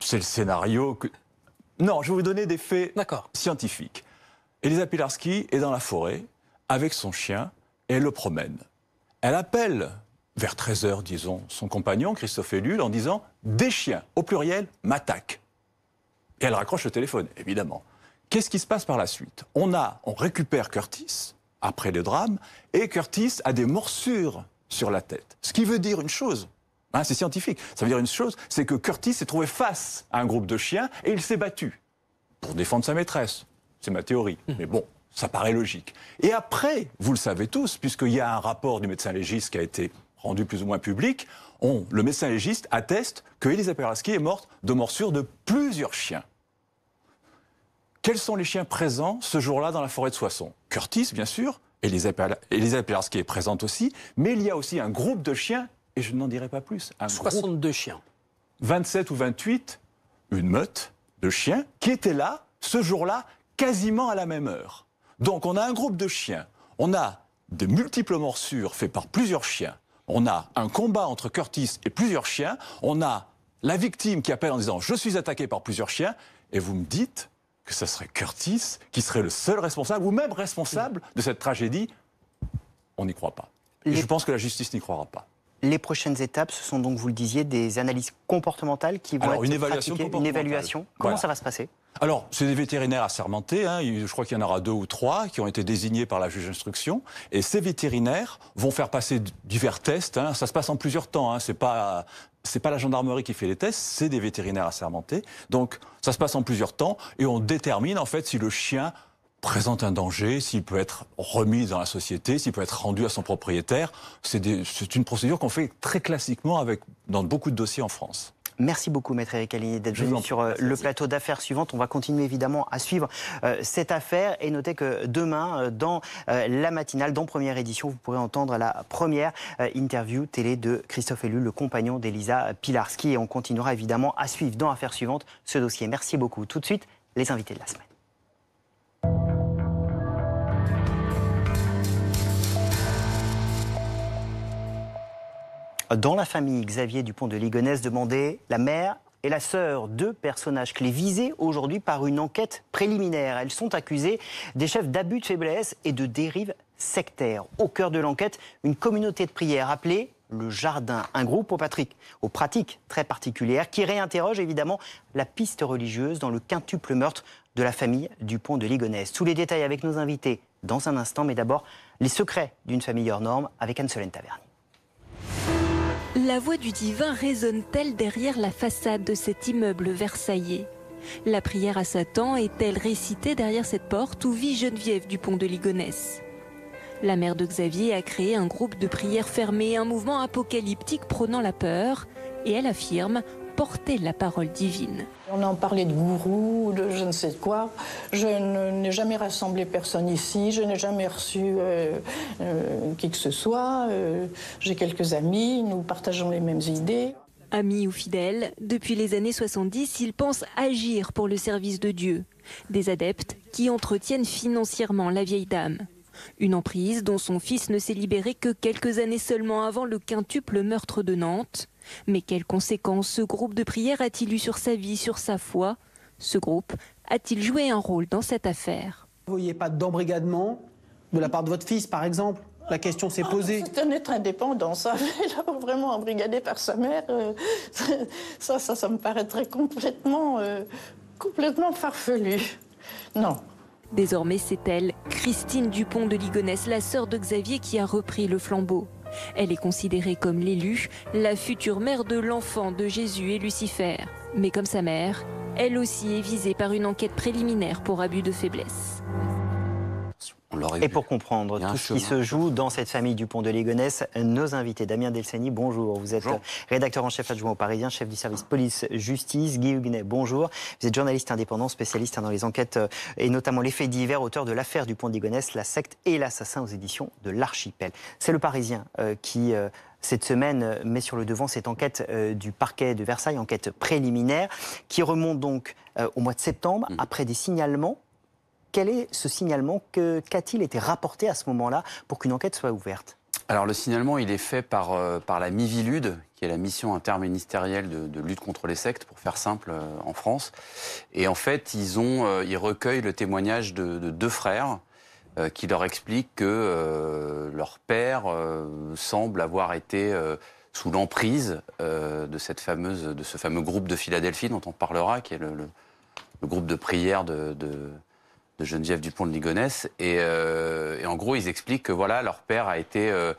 C'est le scénario que... Non, je vais vous donner des faits scientifiques. Elisa Pilarski est dans la forêt avec son chien et elle le promène. Elle appelle, vers 13h, disons, son compagnon, Christophe Ellul, en disant « Des chiens, au pluriel, m'attaquent ». Et elle raccroche le téléphone, évidemment. Qu'est-ce qui se passe par la suite On a, on récupère Curtis après le drame, et Curtis a des morsures sur la tête. Ce qui veut dire une chose, hein, c'est scientifique, ça veut dire une chose, c'est que Curtis s'est trouvé face à un groupe de chiens et il s'est battu pour défendre sa maîtresse. C'est ma théorie, hum. mais bon, ça paraît logique. Et après, vous le savez tous, puisqu'il y a un rapport du médecin légiste qui a été rendu plus ou moins public, on, le médecin légiste atteste que elisa Peraski est morte de morsures de plusieurs chiens. Quels sont les chiens présents ce jour-là dans la forêt de Soissons Curtis, bien sûr, et Elisabeth qui est présente aussi, mais il y a aussi un groupe de chiens, et je n'en dirai pas plus. Un 62 chiens. chiens. 27 ou 28, une meute de chiens qui était là, ce jour-là, quasiment à la même heure. Donc on a un groupe de chiens, on a des multiples morsures faites par plusieurs chiens, on a un combat entre Curtis et plusieurs chiens, on a la victime qui appelle en disant je suis attaqué par plusieurs chiens, et vous me dites que ce serait Curtis qui serait le seul responsable, ou même responsable de cette tragédie. On n'y croit pas. Et je pense que la justice n'y croira pas. Les prochaines étapes, ce sont donc, vous le disiez, des analyses comportementales qui vont être une évaluation Une évaluation. Comment ça va se passer alors, c'est des vétérinaires assermentés, hein. je crois qu'il y en aura deux ou trois qui ont été désignés par la juge d'instruction, et ces vétérinaires vont faire passer divers tests, hein. ça se passe en plusieurs temps, hein, c'est pas c'est pas la gendarmerie qui fait les tests, c'est des vétérinaires assermentés. Donc ça se passe en plusieurs temps et on détermine en fait si le chien présente un danger, s'il peut être remis dans la société, s'il peut être rendu à son propriétaire. C'est une procédure qu'on fait très classiquement avec, dans beaucoup de dossiers en France. Merci beaucoup, Maître Eric d'être venu sur euh, le plateau d'affaires suivantes. On va continuer évidemment à suivre euh, cette affaire et notez que demain, euh, dans la matinale, dans première édition, vous pourrez entendre la première interview télé de Christophe Ellul, le compagnon d'Elisa Pilarski. Et on continuera évidemment à suivre dans affaires suivantes ce dossier. Merci beaucoup. Tout de suite, les invités de la semaine. Dans la famille, Xavier Dupont de Ligonnès demandait la mère et la sœur, deux personnages clés visés aujourd'hui par une enquête préliminaire. Elles sont accusées des chefs d'abus de faiblesse et de dérives sectaires. Au cœur de l'enquête, une communauté de prière appelée le Jardin, un groupe au Patrick, aux pratiques très particulières qui réinterroge évidemment la piste religieuse dans le quintuple meurtre de la famille Dupont de Ligonnès. Tous les détails avec nos invités dans un instant, mais d'abord les secrets d'une famille hors norme avec Anne-Solène Tavernier. La voix du divin résonne-t-elle derrière la façade de cet immeuble versaillais La prière à Satan est-elle récitée derrière cette porte où vit Geneviève du pont de Ligonès? La mère de Xavier a créé un groupe de prières fermées, un mouvement apocalyptique prônant la peur, et elle affirme porter la parole divine. On en parlait de gourou, de je ne sais quoi. Je n'ai jamais rassemblé personne ici, je n'ai jamais reçu euh, euh, qui que ce soit. Euh, j'ai quelques amis, nous partageons les mêmes idées. Amis ou fidèles, depuis les années 70, ils pensent agir pour le service de Dieu. Des adeptes qui entretiennent financièrement la vieille dame. Une emprise dont son fils ne s'est libéré que quelques années seulement avant le quintuple meurtre de Nantes. Mais quelles conséquences ce groupe de prière a-t-il eu sur sa vie, sur sa foi Ce groupe a-t-il joué un rôle dans cette affaire Vous voyez pas d'embrigadement de la part de votre fils, par exemple la question s'est ah, posée. C'est un être indépendant, ça. (laughs) vraiment embrigadé par sa mère, euh, ça, ça, ça me paraîtrait complètement, euh, complètement farfelu. Non, Désormais, c'est elle, Christine Dupont de Ligonnès, la sœur de Xavier, qui a repris le flambeau. Elle est considérée comme l'élue, la future mère de l'enfant de Jésus et Lucifer. Mais comme sa mère, elle aussi est visée par une enquête préliminaire pour abus de faiblesse. Et pour comprendre tout ce qui se joue dans cette famille du pont de Légonesse, nos invités, Damien Delseny, bonjour. Vous êtes rédacteur en chef adjoint au Parisien, chef du service police-justice. Guy Huguenet, bonjour. Vous êtes journaliste indépendant, spécialiste dans les enquêtes euh, et notamment les faits divers, auteur de l'affaire du pont de Légonesse, la secte et l'assassin aux éditions de l'Archipel. C'est le Parisien euh, qui... Euh, cette semaine met sur le devant cette enquête du parquet de Versailles, enquête préliminaire, qui remonte donc au mois de septembre, mmh. après des signalements quel est ce signalement que, Qu'a-t-il été rapporté à ce moment-là pour qu'une enquête soit ouverte alors le signalement, il est fait par, euh, par la Mivilude, qui est la mission interministérielle de, lutte contre les sectes, pour faire simple, euh, en France. Et en fait, ils, ont, euh, ils recueillent le témoignage de, deux frères qui leur expliquent que leur père semble avoir été sous l'emprise de, cette fameuse, de ce fameux groupe de Philadelphie dont on parlera, qui est le, groupe de prière de de Geneviève Dupont de Ligonnès. Euh, et, en gros, ils expliquent que voilà, leur père a été euh,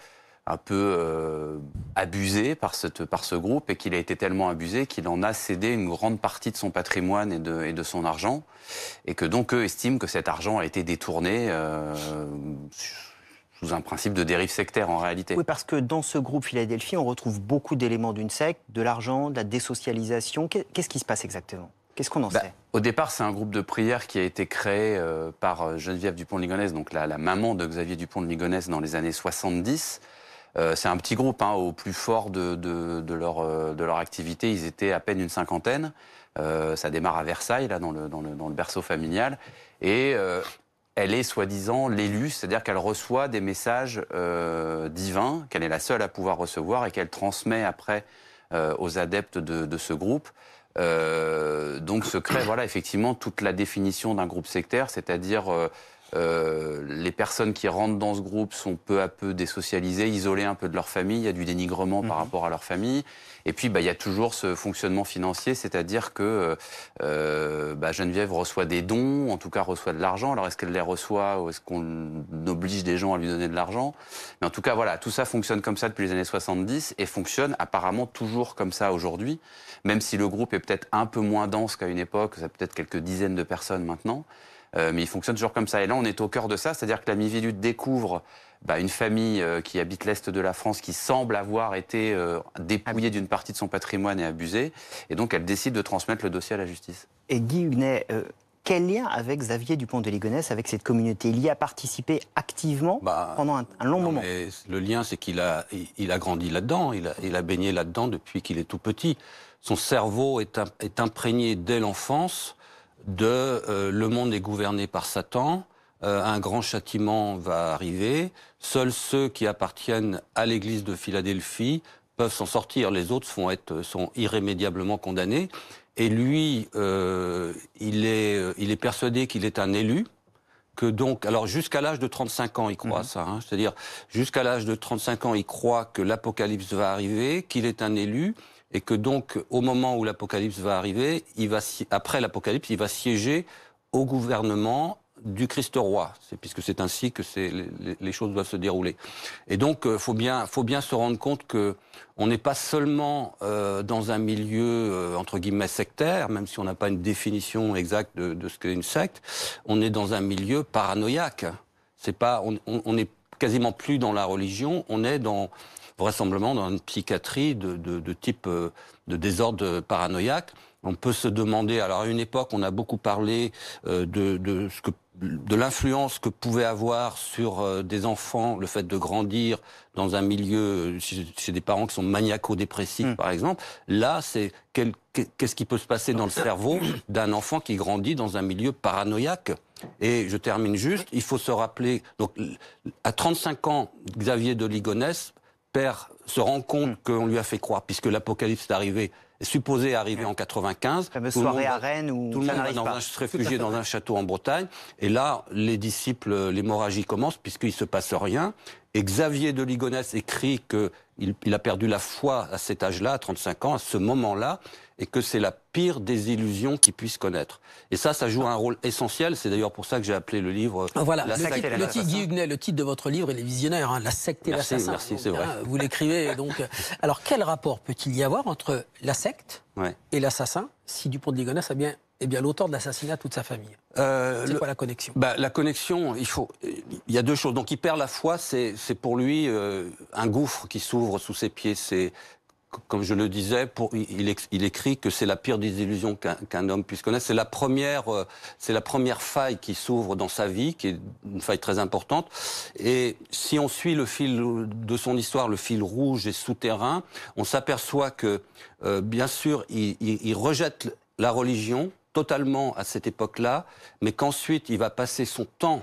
un peu euh, abusé par, cette, par ce groupe et qu'il a été tellement abusé qu'il en a cédé une grande partie de son patrimoine et de, et de son argent. Et que donc, eux estiment que cet argent a été détourné sous un principe de dérive sectaire en réalité. Oui, parce que dans ce groupe Philadelphie, on retrouve beaucoup d'éléments d'une secte, de l'argent, de la désocialisation. Qu'est-ce qui se passe exactement Qu'est-ce qu'on en bah, sait Au départ, c'est un groupe de prière qui a été créé euh, par euh, Geneviève Dupont de donc la, maman de Xavier Dupont de dans les années 70. Euh, c'est un petit groupe, hein, au plus fort de, leur, de leur activité, ils étaient à peine une cinquantaine. ça démarre à Versailles, là, dans le, dans le, berceau familial. Et elle est soi-disant l'élue, c'est-à-dire qu'elle reçoit des messages divins, qu'elle est la seule à pouvoir recevoir et qu'elle transmet après aux adeptes de, de ce groupe. Euh, donc se crée voilà, effectivement toute la définition d'un groupe sectaire, c'est-à-dire euh, euh, les personnes qui rentrent dans ce groupe sont peu à peu désocialisées, isolées un peu de leur famille, il y a du dénigrement par mhm. rapport à leur famille. Et puis, bah, il y a toujours ce fonctionnement financier, c'est-à-dire que euh, bah, Geneviève reçoit des dons, en tout cas reçoit de l'argent. Alors, est-ce qu'elle les reçoit ou est-ce qu'on oblige des gens à lui donner de l'argent Mais en tout cas, voilà, tout ça fonctionne comme ça depuis les années 70 et fonctionne apparemment toujours comme ça aujourd'hui même si le groupe est peut-être un peu moins dense qu'à une époque, ça peut-être quelques dizaines de personnes maintenant. Euh, mais il fonctionne toujours comme ça. Et là, on est au cœur de ça, c'est-à-dire que la Mivilude découvre bah, une famille euh, qui habite l'Est de la France, qui semble avoir été euh, dépouillée d'une partie de son patrimoine et abusée, et donc elle décide de transmettre le dossier à la justice. Et Guy Huguenet, quel lien avec Xavier Dupont de Ligonnès, avec cette communauté Il y a participé activement bah, pendant un, long moment. le lien, c'est qu'il a, grandi là-dedans, il a, il a baigné là-dedans depuis qu'il est tout petit son cerveau est, imprégné dès l'enfance de euh, le monde est gouverné par Satan, euh, un grand châtiment va arriver, seuls ceux qui appartiennent à l'église de Philadelphie peuvent s'en sortir, les autres sont, irrémédiablement condamnés, et lui, euh, il, est, il est persuadé qu'il est un élu, que donc, alors jusqu'à l'âge de 35 ans, il croit mhm. ça, hein, c'est-à-dire jusqu'à l'âge de 35 ans, il croit que l'apocalypse va arriver, qu'il est un élu, et que donc au moment où l'Apocalypse va arriver, il va, après l'Apocalypse, il va siéger au gouvernement du Christ roi, puisque c'est ainsi que les, les, choses doivent se dérouler. Et donc, il euh, faut bien, faut bien se rendre compte que on n'est pas seulement euh, dans un milieu euh, entre guillemets sectaire, même si on n'a pas une définition exacte de, ce qu'est une secte. On est dans un milieu paranoïaque. C'est pas, on, on, on est quasiment plus dans la religion. On est dans vraisemblablement dans une psychiatrie de, de, de type euh, de désordre paranoïaque. On peut se demander, alors à une époque, on a beaucoup parlé euh, de, de ce que de l'influence que pouvait avoir sur euh, des enfants le fait de grandir dans un milieu chez des parents qui sont maniaco-dépressifs hmm. par exemple là c'est qu'est-ce qui peut se passer dans le cerveau d'un enfant qui grandit dans un milieu paranoïaque et je termine juste il faut se rappeler donc à 35 ans Xavier de Ligonès père se rend compte mm. qu'on lui a fait croire, puisque l'Apocalypse est arrivé, est supposé arriver en 95. La soirée à Rennes tout le monde va dans un, se réfugier dans un château en Bretagne. Et là, les disciples, euh, l'hémorragie commence, puisqu'il se passe rien. Et Xavier de Ligonès écrit qu'il il a perdu la foi à cet âge-là, à 35 ans, à ce moment-là, et que c'est la pire des illusions qu'il puisse connaître. Et ça, ça joue un rôle essentiel. C'est d'ailleurs pour ça que j'ai appelé le livre ah, voilà, La secte le, titre, le titre de votre livre, est visionnaire, Visionnaires, hein, La secte et l'assassin. Merci, c'est vrai. Hein, vous l'écrivez donc. Euh, alors, quel rapport peut-il y avoir entre la secte et l'assassin, si Dupont de ligonès a bien eh bien, l'auteur de l'assassinat, toute sa famille. Euh, c'est quoi la connexion bah, La connexion, il faut. Il y a deux choses. Donc, il perd la foi. C'est, pour lui euh, un gouffre qui s'ouvre sous ses pieds. C'est comme je le disais, pour, il, écrit que c'est la pire désillusion illusions qu'un homme puisse connaître. C'est la première, euh, c'est la première faille qui s'ouvre dans sa vie, qui est une faille très importante. Et si on suit le fil de son histoire, le fil rouge et souterrain, on s'aperçoit que, bien sûr, il rejette la religion, totalement à cette époque-là, mais qu'ensuite il va passer son temps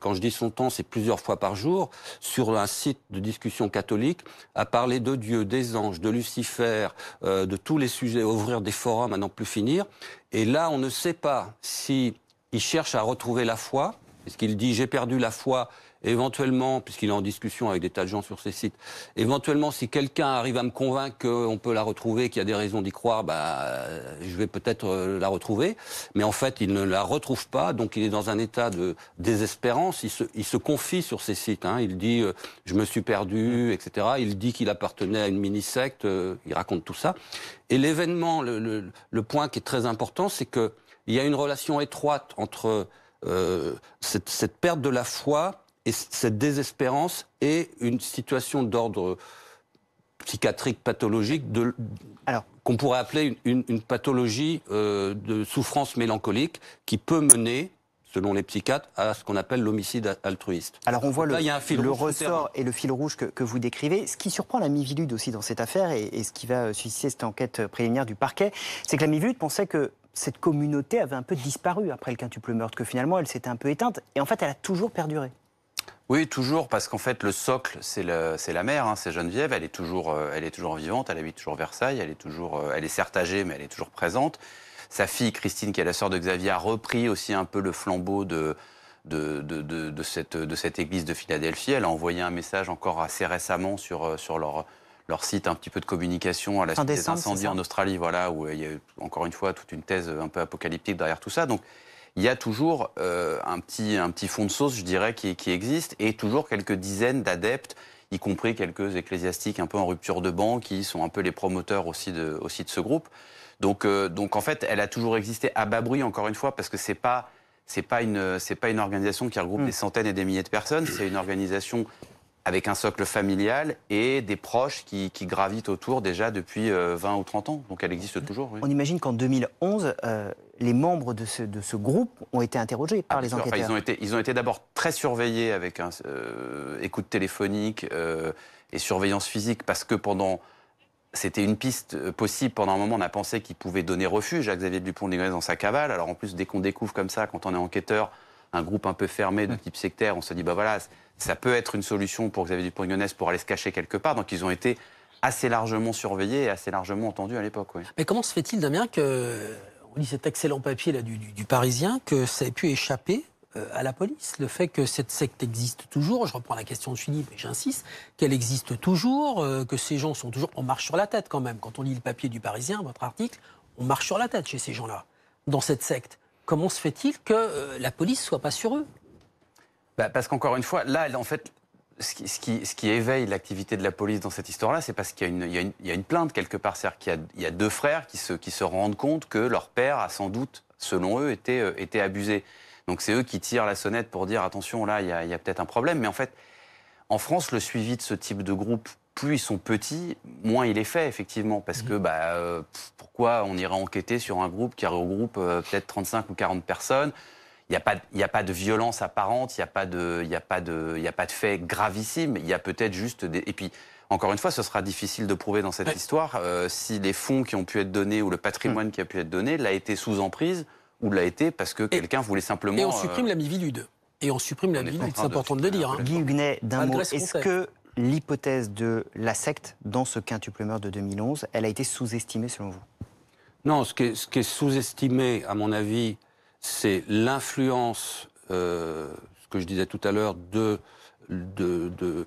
quand je dis son temps, c'est plusieurs fois par jour, sur un site de discussion catholique, à parler de Dieu, des anges, de Lucifer, euh, de tous les sujets, ouvrir des forums à n'en plus finir. Et là, on ne sait pas si cherche à retrouver la foi, Est-ce qu'il dit j'ai perdu la foi, éventuellement, puisqu'il est en discussion avec des tas de gens sur ces sites, éventuellement, si quelqu'un arrive à me convaincre qu'on peut la retrouver, qu'il y a des raisons d'y croire, bah, je vais peut-être euh, la retrouver. Mais en fait, il ne la retrouve pas, donc il est dans un état de désespérance. Il se, il se confie sur ces sites. Hein. Il dit euh, je me suis perdu, mm. etc. Il dit qu'il appartenait à une mini-secte. Euh, il raconte tout ça. Et l'événement, le, le, le, point qui est très important, c'est que il y a une relation étroite entre euh, cette, cette, perte de la foi et cette désespérance est une situation d'ordre psychiatrique, pathologique, qu'on pourrait appeler une, pathologie euh, de souffrance mélancolique qui peut mener selon les psychiatres, à ce qu'on appelle l'homicide altruiste. Alors on voit le, le ressort et le fil rouge que, vous décrivez. Ce qui surprend la Mivilude aussi dans cette affaire et, et ce qui va susciter cette enquête préliminaire du parquet, c'est que la Mivilude pensait que cette communauté avait un peu disparu après le quintuple meurtre, que finalement elle s'était un peu éteinte et en fait elle a toujours perduré. Oui, toujours, parce qu'en fait, le socle, c'est la mère, hein, c'est Geneviève. Elle est, toujours, euh, elle est toujours vivante, elle habite toujours Versailles, elle est, toujours, euh, elle est certes âgée, mais elle est toujours présente. Sa fille, Christine, qui est la sœur de Xavier, a repris aussi un peu le flambeau de, de, de, cette, église de Philadelphie. Elle a envoyé un message encore assez récemment sur, euh, sur leur, leur site un petit peu de communication à la suite des incendies en Australie, voilà, où il y a encore une fois toute une thèse un peu apocalyptique derrière tout ça. Donc, il y a toujours euh, un, petit, un petit fond de sauce, je dirais, qui, existe, et toujours quelques dizaines d'adeptes, y compris quelques ecclésiastiques un peu en rupture de banc, qui sont un peu les promoteurs aussi de, aussi de ce groupe. Donc, euh, donc en fait, elle a toujours existé à bas bruit, encore une fois, parce que c'est pas pas une pas une organisation qui regroupe mm. des centaines et des milliers de personnes. C'est une organisation avec un socle familial et des proches qui, gravitent autour déjà depuis 20 euh, ou 30 ans. Donc elle existe toujours. Oui. On imagine qu'en 2011, euh, les membres de ce, de ce, groupe ont été interrogés par ah, les enquêteurs. ils ont été, d'abord très surveillés avec un, euh, écoute téléphonique et surveillance physique parce que pendant... C'était une piste possible. Pendant un moment, on a pensé qu'il pouvait donner refuge à Xavier Dupont de dans sa cavale. Alors en plus, dès qu'on découvre comme ça, quand on est enquêteur, un groupe un peu fermé de hum. type sectaire, on se dit, bah voilà, ça peut être une solution pour Xavier Dupont-Guignonès pour aller se cacher quelque part. Donc ils ont été assez largement surveillés et assez largement entendus à l'époque. Mais comment se fait-il, Damien, que on lit cet excellent papier là du, Parisien, que ça ait pu échapper euh, à la police. Le fait que cette secte existe toujours, je reprends la question de Philippe, mais j'insiste, qu'elle existe toujours, euh, que ces gens sont toujours. On marche sur la tête quand même. Quand on lit le papier du Parisien, votre article, on marche sur la tête chez ces gens-là, dans cette secte. Comment se fait-il que euh, la police soit pas sur eux bah, parce qu'encore une fois, là, en fait, ce qui, éveille l'activité de la police dans cette histoire-là, c'est parce qu'il y, a une plainte quelque part. C'est-à-dire qu'il y, a deux frères qui se, rendent compte que leur père a sans doute, selon eux, été, euh, abusé. Donc c'est eux qui tirent la sonnette pour dire attention, là, il y a, peut-être un problème. Mais en fait, en France, le suivi de ce type de groupe, plus ils sont petits, moins il est fait, effectivement. Parce que mmh. bah, euh, pourquoi on irait enquêter sur un groupe qui regroupe euh, peut-être 35 ou 40 personnes il n'y a, pas, de violence apparente, il n'y a, pas de, a, a pas de fait gravissime, il y a peut-être juste des... Et puis, encore une fois, ce sera difficile de prouver dans cette histoire euh, si les fonds qui ont pu être donnés ou le patrimoine hmm. qui a pu être donné l'a été sous emprise ou l'a été parce que quelqu'un voulait simplement... Et on supprime euh, la la vilude Et on supprime la Mivilude, c'est important de, le dire. Hein. Guy Huguenet, d'un mot, est-ce que l'hypothèse de la secte dans ce quintuple meurtre de 2011, elle a été sous-estimée selon vous Non, ce qui est sous-estimé, à mon avis, c'est l'influence, euh, ce que je disais tout à l'heure, de, de, de,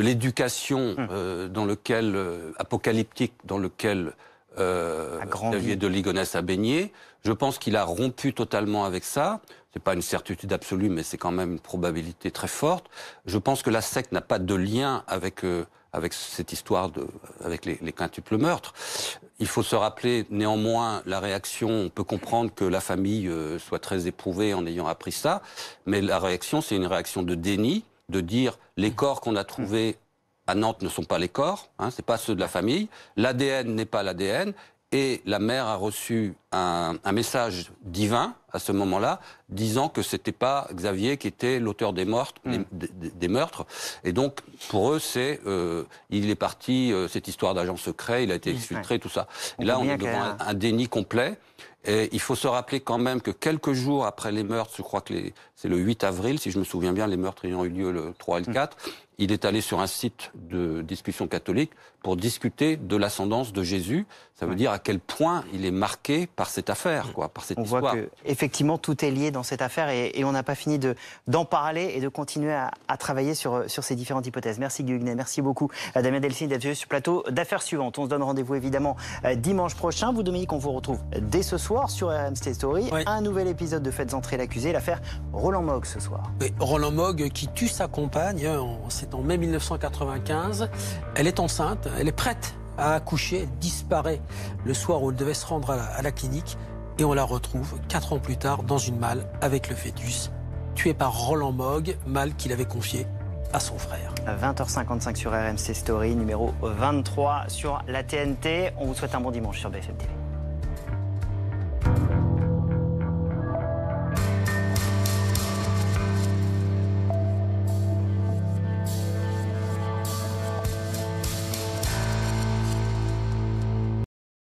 l'éducation hum. euh, dans lequel, euh, apocalyptique dans lequel euh, Xavier de Ligonès a baigné. Je pense qu'il a rompu totalement avec ça. C'est pas une certitude absolue, mais c'est quand même une probabilité très forte. Je pense que la secte n'a pas de lien avec avec cette histoire de, avec les, les quintuples meurtres. Il faut se rappeler néanmoins la réaction. On peut comprendre que la famille euh, soit très éprouvée en ayant appris ça, mais la réaction, c'est une réaction de déni, de dire les corps qu'on a trouvés à Nantes ne sont pas les corps, hein, c'est pas ceux de la famille. L'ADN n'est pas l'ADN, et la mère a reçu un message divin à ce moment-là, disant que c'était pas Xavier qui était l'auteur des, mortes, mm. des, meurtres. Et donc, pour eux, c'est euh, il est parti, euh, cette histoire d'agent secret, il a été mm, exfiltré, tout ça. Et là, on est devant un, déni complet il faut se rappeler quand même que quelques jours après les meurtres, je crois que c'est le 8 avril, si je me souviens bien, les meurtres ayant eu lieu le 3 et le 4, mm. il est allé sur un site de discussion catholique pour discuter de l'ascendance de Jésus. Ça veut mm. dire à quel point il est marqué par cette affaire, mm. quoi, par cette on Voit qu'effectivement, effectivement, tout est lié dans cette affaire et, on n'a pas fini d'en parler et de continuer à, travailler sur, sur ces différentes hypothèses. Merci Guigné, merci beaucoup à euh, Damien Delcy d'être venu sur le plateau d'affaires suivantes. On se donne rendez-vous évidemment euh, dimanche prochain. Vous, Dominique, on vous retrouve dès ce soir sur RMC Story. Un nouvel épisode de Faites entrer l'accusé, l'affaire Roland Mogg ce soir. Roland Mogg qui tue sa compagne, hein, c'est en mai 1995. Elle est enceinte, elle est prête à accoucher, disparaît le soir où elle devait se rendre à la, clinique et on la retrouve quatre ans plus tard dans une malle avec le fœtus, tué par Roland Mogg, malle qu'il avait confié à son frère. 20h55 sur RMC Story, numéro 23 sur la TNT. On vous souhaite un bon dimanche sur BFM TV.